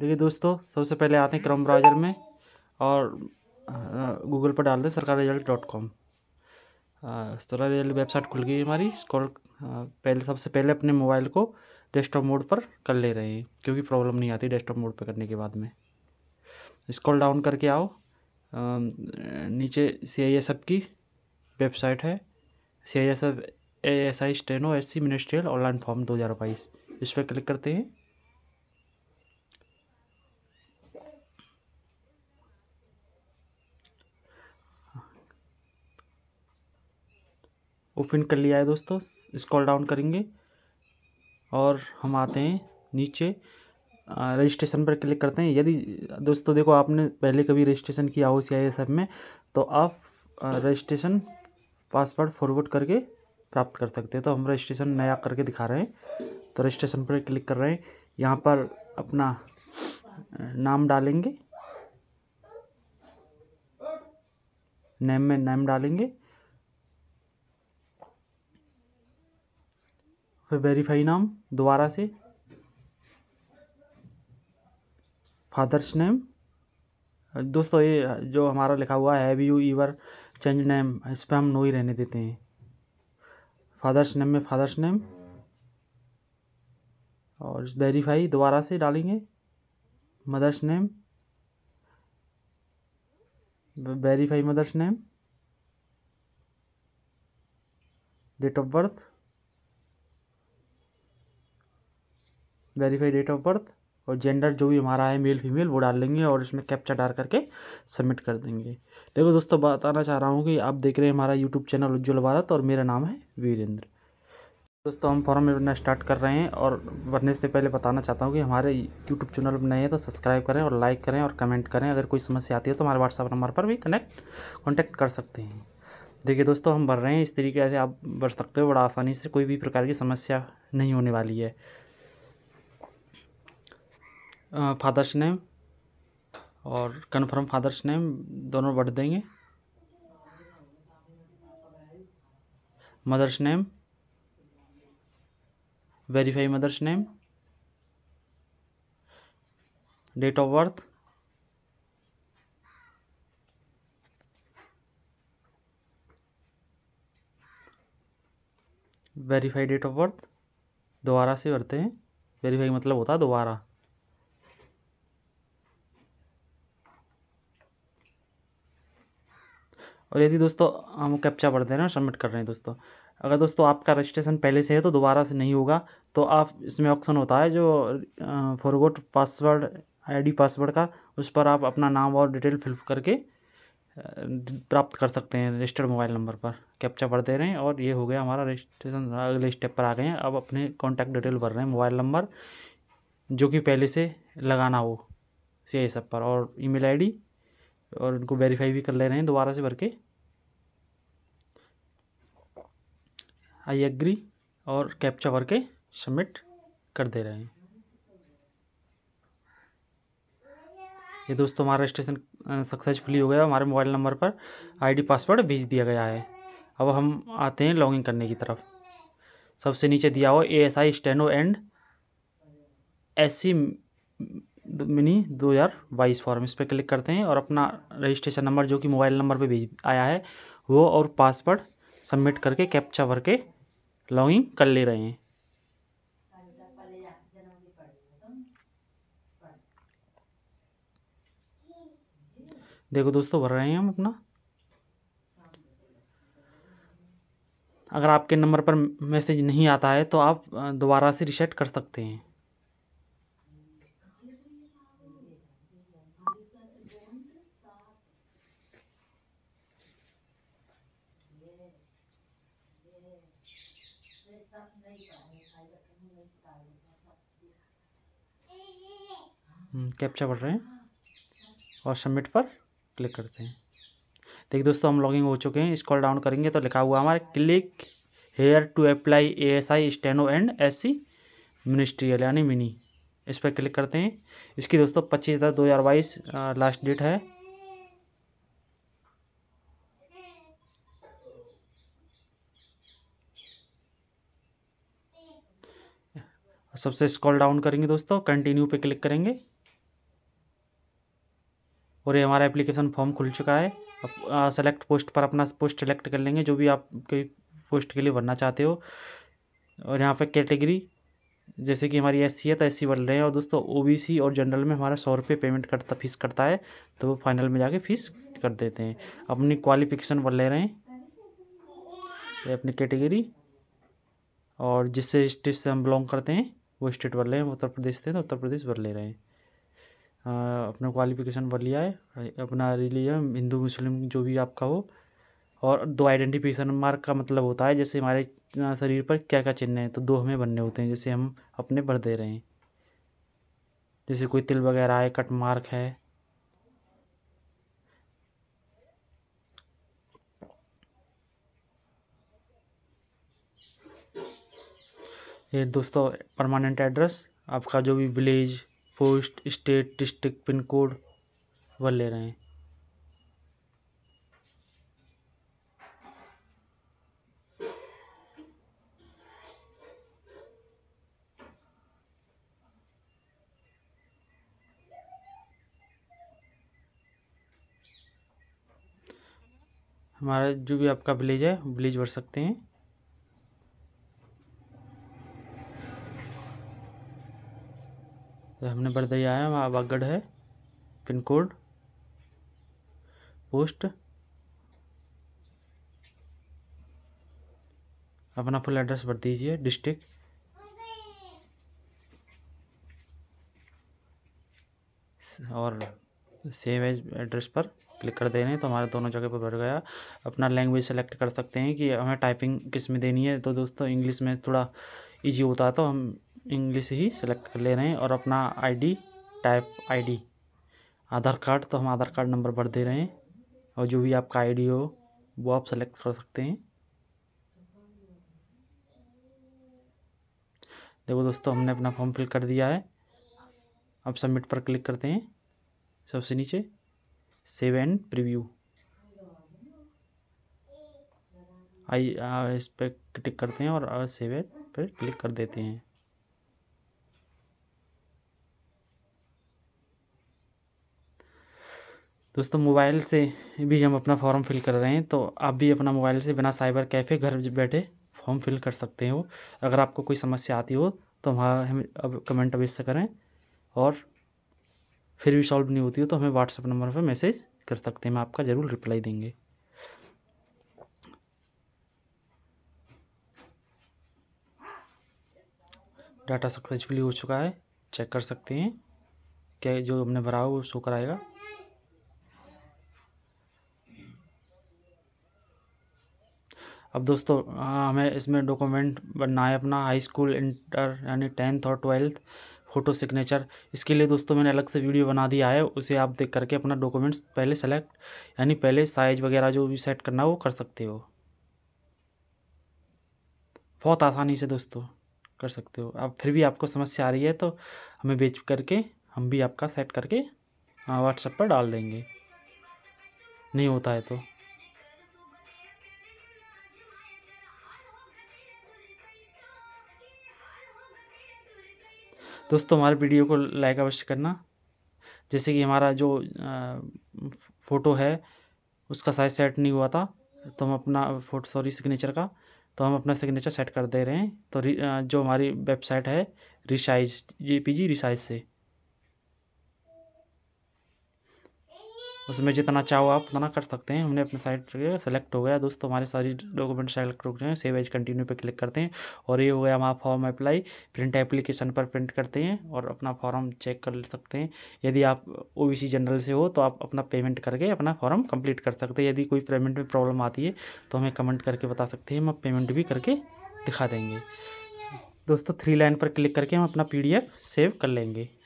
देखिए दोस्तों सबसे पहले आते हैं क्रम ब्राउज़र में और गूगल पर डाल दें सरकार रिजल्ट डॉट कॉम सरकार रिजल्ट वेबसाइट खुल गई हमारी स्कॉल पहले सबसे पहले अपने मोबाइल को डेस्कटॉप मोड पर कर ले रहे हैं क्योंकि प्रॉब्लम नहीं आती डेस्कटॉप मोड पर करने के बाद में स्कॉल डाउन करके आओ नीचे सी आई एस एफ की वेबसाइट है C I S F A S I steno S C ministerial online form दो हज़ार बाईस इस पर क्लिक करते हैं ओपन कर लिया है दोस्तों स्क्रॉल डाउन करेंगे और हम आते हैं नीचे रजिस्ट्रेशन पर क्लिक करते हैं यदि दोस्तों देखो आपने पहले कभी रजिस्ट्रेशन किया हो सी सब में तो आप रजिस्ट्रेशन पासवर्ड फॉरवर्ड करके प्राप्त कर सकते हैं तो हम रजिस्ट्रेशन नया करके दिखा रहे हैं तो रजिस्ट्रेशन पर क्लिक कर रहे हैं यहाँ पर अपना नाम डालेंगे नेम में नेम डालेंगे फिर वेरीफाई नाम दोबारा से फादर्स नेम दोस्तों ये जो हमारा लिखा हुआ है we you ever change name इस पर हम नो ही रहने देते हैं फादर्स नेम में फादर्स नेम और वेरीफाई दोबारा से डालेंगे mother's name verify mother's name date of birth verify date of birth और जेंडर जो भी हमारा है मेल फीमेल वो डाल लेंगे और इसमें कैप्चा डाल करके सबमिट कर देंगे देखो दोस्तों बताना चाह रहा हूँ कि आप देख रहे हैं हमारा यूट्यूब चैनल उज्ज्वल भारत और मेरा नाम है वीरेंद्र दोस्तों हम फॉर्म भरना स्टार्ट कर रहे हैं और भरने से पहले बताना चाहता हूँ कि हमारे यूट्यूब चैनल नए हैं तो सब्सक्राइब करें और लाइक करें और कमेंट करें अगर कोई समस्या आती है तो हमारे व्हाट्सअप नंबर पर भी कनेक्ट कॉन्टैक्ट कर सकते हैं देखिए दोस्तों हम भर रहे हैं इस तरीके से आप भर सकते हो बड़ा आसानी से कोई भी प्रकार की समस्या नहीं होने वाली है फादर्स नेम और कन्फर्म फादर्स नेम दोनों बढ़ देंगे mother's name verify mother's name date of birth verify date of birth दोबारा से भरते हैं वेरीफाई मतलब होता है दोबारा और यदि दोस्तों हम कैप्चा भर दे रहे हैं सबमिट कर रहे हैं दोस्तों अगर दोस्तों आपका रजिस्ट्रेशन पहले से है तो दोबारा से नहीं होगा तो आप इसमें ऑप्शन होता है जो फॉरगोट पासवर्ड आईडी पासवर्ड का उस पर आप अपना नाम और डिटेल फिल करके प्राप्त कर सकते हैं रजिस्टर्ड मोबाइल नंबर पर कैप्चा भर दे रहे हैं और ये हो गया हमारा रजिस्ट्रेशन अगले स्टेप पर आ गए हैं अब अपने कॉन्टैक्ट डिटेल भर रहे हैं मोबाइल नंबर जो कि पहले से लगाना हो सी सब पर और ईमेल आईडी और उनको वेरीफाई भी कर ले रहे हैं दोबारा से भर के आई एग्री और कैप्चा भर के सबमिट कर दे रहे हैं ये दोस्तों हमारा रजिस्ट्रेशन सक्सेसफुली हो गया हमारे मोबाइल नंबर पर आईडी पासवर्ड भेज दिया गया है अब हम आते हैं लॉगिन करने की तरफ सबसे नीचे दिया हुआ A S I steno and S C mini दो हज़ार बाईस फॉर्म इस पर क्लिक करते हैं और अपना रजिस्ट्रेशन नंबर जो कि मोबाइल नंबर पे भेज आया है वो और पासवर्ड सबमिट करके कैप्चा भर के लॉगिन कर ले रहे हैं देखो दोस्तों भर रहे हैं हम अपना अगर आपके नंबर पर मैसेज नहीं आता है तो आप दोबारा से रिसेट कर सकते हैं कैप्चा हम्म, पढ़ रहे हैं और सबमिट पर क्लिक करते हैं देखिए दोस्तों हम लॉगिंग हो चुके हैं स्क्रॉल डाउन करेंगे तो लिखा हुआ हमारा click here to apply A S I steno and S C ministerial यानी मिनी इस पर क्लिक करते हैं इसकी दोस्तों पच्चीस दस दो हज़ार बाईस लास्ट डेट है सबसे स्क्रॉल डाउन करेंगे दोस्तों कंटिन्यू पे क्लिक करेंगे और ये हमारा एप्लीकेशन फॉर्म खुल चुका है अब सेलेक्ट पोस्ट पर अपना पोस्ट सेलेक्ट कर लेंगे जो भी आप कोई पोस्ट के लिए भरना चाहते हो और यहाँ पे कैटेगरी जैसे कि हमारी एस है तो एस भर रहे हैं और दोस्तों ओबीसी और जनरल में हमारा सौ रुपये पेमेंट करता फीस करता है तो वो फाइनल में जाके फीस कर देते हैं अपनी क्वालिफिकेशन भर ले रहे हैं अपनी कैटेगरी और जिससे स्टेट से हम बिलोंग करते हैं वो स्टेट भर हैं उत्तर प्रदेश से तो उत्तर प्रदेश भर ले रहे हैं अपना क्वालिफिकेशन भर लिया है अपना रिलीजन हिंदू मुस्लिम जो भी आपका हो और दो आइडेंटिफिकेशन मार्क का मतलब होता है जैसे हमारे शरीर पर क्या क्या चिन्ह हैं तो दो हमें बनने होते हैं जैसे हम अपने भर दे रहे हैं जैसे कोई तिल वगैरह है कट मार्क है ये दोस्तों परमानेंट एड्रेस आपका जो भी village post state district pin code वह ले रहे हैं हमारा जो भी आपका विलेज है विलेज भर सकते हैं हमने बरदया है वहाँ बागढ़ है पिन कोड पोस्ट अपना फुल एड्रेस भर दीजिए डिस्ट्रिक्ट और सेम एड्रेस पर क्लिक कर दे रहे हैं तो हमारे दोनों जगह पर भर गया अपना लैंग्वेज सेलेक्ट कर सकते हैं कि हमें टाइपिंग किस में देनी है तो दोस्तों इंग्लिश में थोड़ा इजी होता है तो हम इंग्लिश ही सिलेक्ट कर ले रहे हैं और अपना ID type ID Aadhaar card तो हम आधार कार्ड नंबर भर दे रहे हैं और जो भी आपका आईडी हो वो आप सेलेक्ट कर सकते हैं देखो दोस्तों हमने अपना फॉर्म फिल कर दिया है अब सबमिट पर क्लिक करते हैं सबसे नीचे सेव एंड प्रीव्यू आई इस पर क्लिक करते हैं और सेव एंड पर क्लिक कर देते हैं दोस्तों मोबाइल से भी हम अपना फॉर्म फिल कर रहे हैं तो आप भी अपना मोबाइल से बिना साइबर कैफ़े घर बैठे फॉर्म फिल कर सकते हो अगर आपको कोई समस्या आती हो तो वहाँ हम अब कमेंट अवश्य करें और फिर भी सॉल्व नहीं होती हो तो हमें व्हाट्सएप नंबर पर मैसेज कर सकते हैं हम आपका ज़रूर रिप्लाई देंगे डाटा सक्सेसफुली हो चुका है चेक कर सकते हैं क्या जो हमने भरा हो वो शो कराएगा अब दोस्तों हाँ हमें इसमें डॉक्यूमेंट बनना है अपना हाई स्कूल इंटर यानी टेंथ और ट्वेल्थ फ़ोटो सिग्नेचर इसके लिए दोस्तों मैंने अलग से वीडियो बना दिया है उसे आप देख करके अपना डॉक्यूमेंट्स पहले सेलेक्ट यानी पहले साइज वगैरह जो भी सेट करना वो कर सकते हो बहुत आसानी से दोस्तों कर सकते हो अब फिर भी आपको समस्या आ रही है तो हमें बेच करके हम भी आपका सेट करके व्हाट्सएप पर डाल देंगे नहीं होता है तो दोस्तों हमारे वीडियो को लाइक अवश्य करना जैसे कि हमारा जो फ़ोटो है उसका साइज सेट नहीं हुआ था तो हम अपना फोटो सॉरी सिग्नेचर का तो हम अपना सिग्नेचर सेट कर दे रहे हैं तो जो हमारी वेबसाइट है resize J P G resize से उसमें जितना चाहो आप उतना कर सकते हैं हमने अपने साइट सेलेक्ट हो गया दोस्तों हमारे सारी डॉक्यूमेंट सेलेक्ट हो गए हैं सेव एज कंटिन्यू पे क्लिक करते हैं और ये हो गया हमारा फॉर्म अप्लाई प्रिंट एप्लीकेशन पर प्रिंट करते हैं और अपना फॉर्म चेक कर सकते हैं यदि आप ओ जनरल से हो तो आप अपना पेमेंट करके अपना फॉर्म कंप्लीट कर सकते हैं यदि कोई पेमेंट में प्रॉब्लम आती है तो हमें कमेंट करके बता सकते हैं हम आप पेमेंट भी करके दिखा देंगे दोस्तों थ्री लाइन पर क्लिक करके हम अपना पी सेव कर लेंगे